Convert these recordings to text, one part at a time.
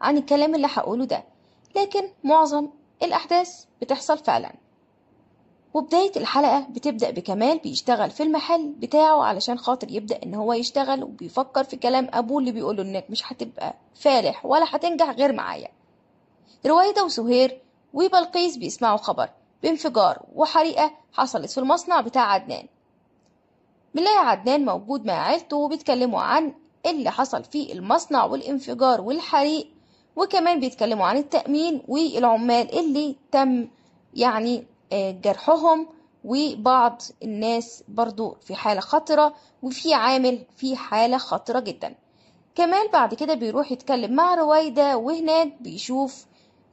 عن الكلام اللي هقوله ده لكن معظم الأحداث بتحصل فعلا وبداية الحلقة بتبدأ بكمال بيشتغل في المحل بتاعه علشان خاطر يبدأ إن هو يشتغل وبيفكر في كلام أبوه اللي بيقوله إنك مش هتبقى فالح ولا هتنجح غير معايا رويدة وسهير وبلقيس بيسمعوا خبر بانفجار وحريقة حصلت في المصنع بتاع عدنان بنلاقي عدنان موجود مع عيلته وبيتكلموا عن اللي حصل في المصنع والانفجار والحريق وكمان بيتكلموا عن التأمين والعمال اللي تم يعني آه، جرحهم وبعض الناس برضو في حالة خطرة وفي عامل في حالة خطرة جدا كمان بعد كده بيروح يتكلم مع رويدة وهناك بيشوف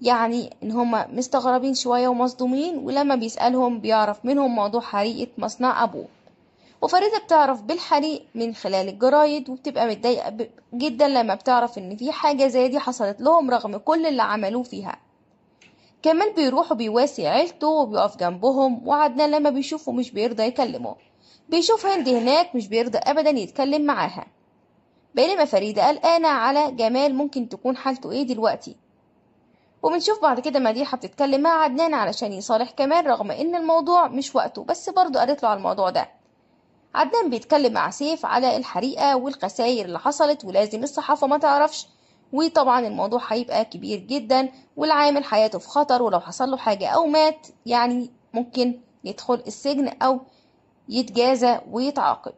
يعني ان هما مستغربين شوية ومصدومين ولما بيسألهم بيعرف منهم موضوع حريقة مصنع ابوه وفريدة بتعرف بالحريق من خلال الجرايد وبتبقى متضايقة جدا لما بتعرف ان في حاجة زي دي حصلت لهم رغم كل اللي عملوه فيها كمال بيروح وبيواسي عيلته وبيقف جنبهم وعدنان لما بيشوفه مش بيرضى يكلمه بيشوف هندي هناك مش بيرضى ابدا يتكلم معاها بينما فريدة قلقانة على جمال ممكن تكون حالته ايه دلوقتي وبنشوف بعد كده مديحة بتتكلم مع عدنان علشان يصالح كمال رغم ان الموضوع مش وقته بس برضه قالت له على الموضوع ده عدنان بيتكلم مع سيف على الحريقة والخسائر اللي حصلت ولازم الصحافة ما تعرفش وطبعا الموضوع هيبقى كبير جدا والعامل حياته في خطر ولو حصل له حاجة أو مات يعني ممكن يدخل السجن أو يتجازى ويتعاقب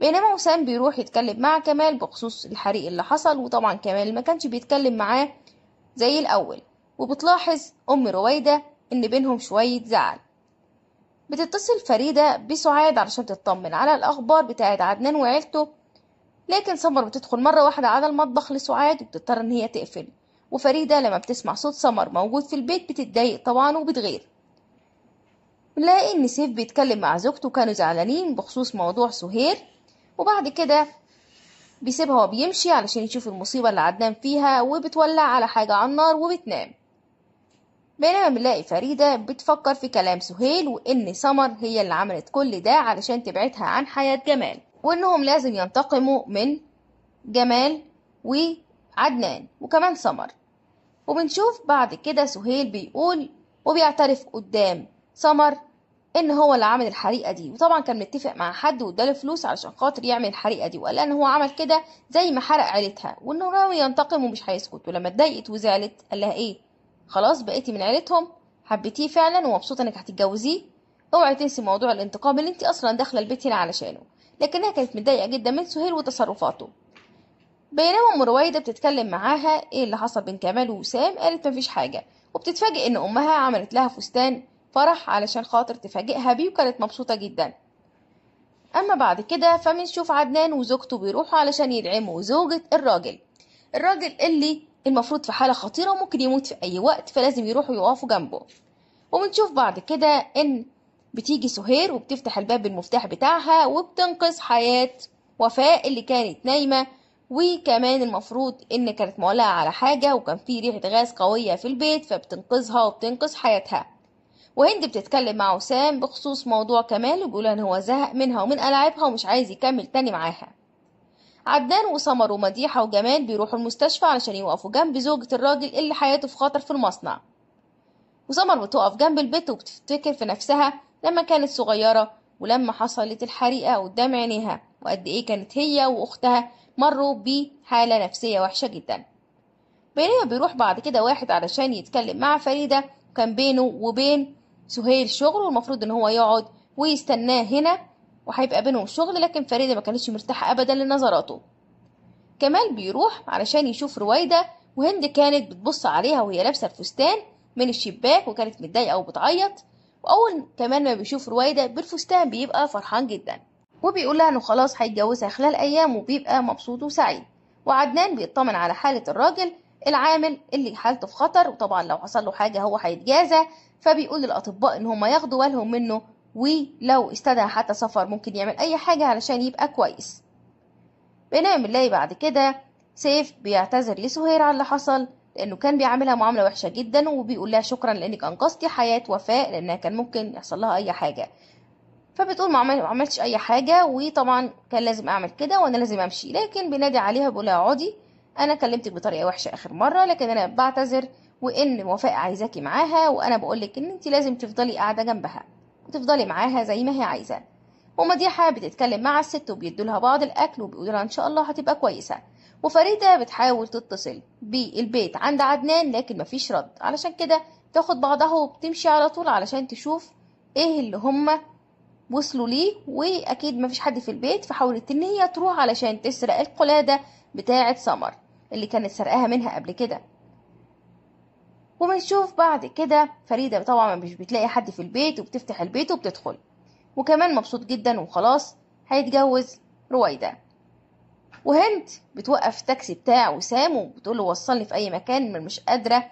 بينما وسام بيروح يتكلم مع كمال بخصوص الحريق اللي حصل وطبعا كمال ما كانش بيتكلم معاه زي الأول وبتلاحظ أم رويدة إن بينهم شوية زعل بتتصل فريدة بسعاد علشان تطمن على الأخبار بتاعة عدنان وعيلته لكن سمر بتدخل مرة واحدة على المطبخ لسعاد وبتضطر إن هي تقفل وفريدة لما بتسمع صوت سمر موجود في البيت بتتضايق طبعا وبتغير بنلاقي إن سيف بيتكلم مع زوجته كانوا زعلانين بخصوص موضوع سهير وبعد كده بيسيبها وبيمشي علشان يشوف المصيبة اللي عدنان فيها وبتولع على حاجة على النار وبتنام بينما بنلاقي فريدة بتفكر في كلام سهيل وإن سمر هي اللي عملت كل ده علشان تبعدها عن حياة جمال وإنهم لازم ينتقموا من جمال وعدنان وكمان سمر وبنشوف بعد كده سهيل بيقول وبيعترف قدام سمر ان هو اللي عمل الحريقه دي وطبعا كان متفق مع حد واداله فلوس علشان خاطر يعمل الحريقه دي وقال ان هو عمل كده زي ما حرق عيلتها وانه ناوي ينتقم ومش هيسكت ولما اتضايقت وزعلت قال لها ايه خلاص بقيتي من عيلتهم حبيتيه فعلا ومبسوطه انك هتتجوزيه اوعي تنسي موضوع الانتقام اللي انت اصلا داخله البيت هنا علشانه لكنها كانت متضايقه جدا من سهيل وتصرفاته بينما ام رويده بتتكلم معاها ايه اللي حصل بين كمال ووسام قالت مفيش حاجه وبتتفاجئ ان امها عملت لها فستان فرح علشان خاطر تفاجئها بيه وكانت مبسوطه جدا اما بعد كده فبنشوف عدنان وزوجته بيروحوا علشان يدعموا زوجة الراجل الراجل اللي المفروض في حالة خطيرة وممكن يموت في أي وقت فلازم يروحوا يقفوا جنبه وبنشوف بعد كده إن بتيجي سهير وبتفتح الباب بالمفتاح بتاعها وبتنقذ حياة وفاء اللي كانت نايمة وكمان المفروض إن كانت مولعة على حاجة وكان في ريحة غاز قوية في البيت فبتنقذها وبتنقذ حياتها وهند بتتكلم مع وسام بخصوص موضوع كمال وبيقول ان هو زهق منها ومن ألعابها ومش عايز يكمل تاني معاها عدنان وسمر ومديحة وجمال بيروحوا المستشفى علشان يوقفوا جنب زوجة الراجل اللي حياته في خطر في المصنع وسمر بتقف جنب البيت وبتفتكر في نفسها لما كانت صغيرة ولما حصلت الحريقة قدام عينيها وقد إيه كانت هي وأختها مروا بحالة نفسية وحشة جدا بينما بيروح بعد كده واحد علشان يتكلم مع فريدة وكان بينه وبين سهيل شغل والمفروض إن هو يقعد ويستناه هنا وهيبقى بينهم شغل لكن فريدة ما كانتش مرتاحة أبدا لنظراته كمال بيروح علشان يشوف رويدة وهند كانت بتبص عليها وهي لابسة الفستان من الشباك وكانت متضايقة وبتعيط وأول كمان ما بيشوف رويدة بالفستان بيبقى فرحان جدا وبيقولها إنه خلاص هيتجوزها خلال أيام وبيبقى مبسوط وسعيد وعدنان بيطمن على حالة الراجل العامل اللي حالته في خطر وطبعا لو حصل له حاجة هو هيتجازى فبيقول للأطباء إن هما ياخدوا بالهم منه ولو استدعى حتى سفر ممكن يعمل أي حاجة علشان يبقى كويس بنعم بنلاقي بعد كده سيف بيعتذر لسهير على اللي حصل لأنه كان بيعاملها معاملة وحشة جدا وبيقول لها شكرا لأنك أنقذتي حياة وفاء لأنها كان ممكن يحصل لها أي حاجة فبتقول ما عملتش أي حاجة وطبعا كان لازم أعمل كده وأنا لازم أمشي لكن بينادي عليها بيقول لها اقعدي أنا كلمتك بطريقة وحشة آخر مرة لكن أنا بعتذر وإن وفاء عايزاكي معاها وأنا بقولك إن أنت لازم تفضلي قاعدة جنبها وتفضلي معاها زي ما هي عايزة ومديحة بتتكلم مع الست وبيدولها بعض الأكل وبيقولها إن شاء الله هتبقى كويسة وفريدة بتحاول تتصل بالبيت عند عدنان لكن مفيش رد علشان كده تاخد بعضها وبتمشي على طول علشان تشوف ايه اللي هما وصلوا ليه واكيد مفيش حد في البيت فحاولت ان هي تروح علشان تسرق القلاده بتاعه سمر اللي كانت سرقاها منها قبل كده وبنشوف بعد كده فريدة طبعا مش بتلاقي حد في البيت وبتفتح البيت وبتدخل وكمان مبسوط جدا وخلاص هيتجوز رويدة وهند بتوقف التاكسي بتاع وسام وبتقول له وصلني في اي مكان مش قادرة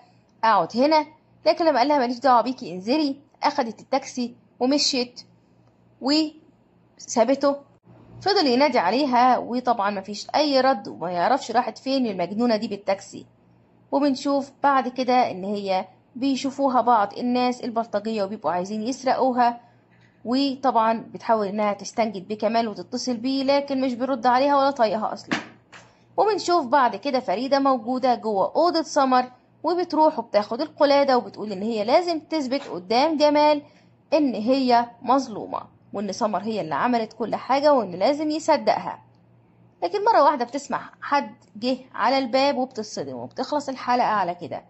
اقعد هنا لكن لما قال لها ماليش دعوة بيكي انزلي اخدت التاكسي ومشيت وسابته فضل ينادي عليها وطبعا مفيش اي رد وما يعرفش راحت فين المجنونة دي بالتاكسي وبنشوف بعد كده ان هي بيشوفوها بعض الناس البلطجية وبيبقوا عايزين يسرقوها وطبعا بتحاول انها تستنجد بكمال وتتصل بيه لكن مش بيرد عليها ولا طايقها اصلا وبنشوف بعد كده فريدة موجودة جوه أوضة سمر وبتروح وبتاخد القلادة وبتقول إن هي لازم تثبت قدام جمال إن هي مظلومة وإن سمر هي اللي عملت كل حاجة وإن لازم يصدقها لكن مرة واحدة بتسمع حد جه على الباب وبتصدم وبتخلص الحلقة على كده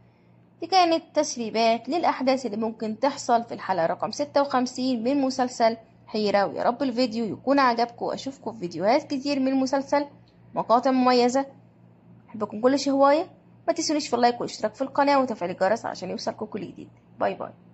دي كانت تسريبات للأحداث اللي ممكن تحصل في الحلقة رقم 56 من مسلسل حيرة ويا رب الفيديو يكون عجبكم وأشوفكم في فيديوهات كتير من المسلسل مقاطع مميزة أحبكم كل شهواية ما تنسونيش في اللايك والاشتراك في القناة وتفعيل الجرس عشان يوصلكم كل جديد باي باي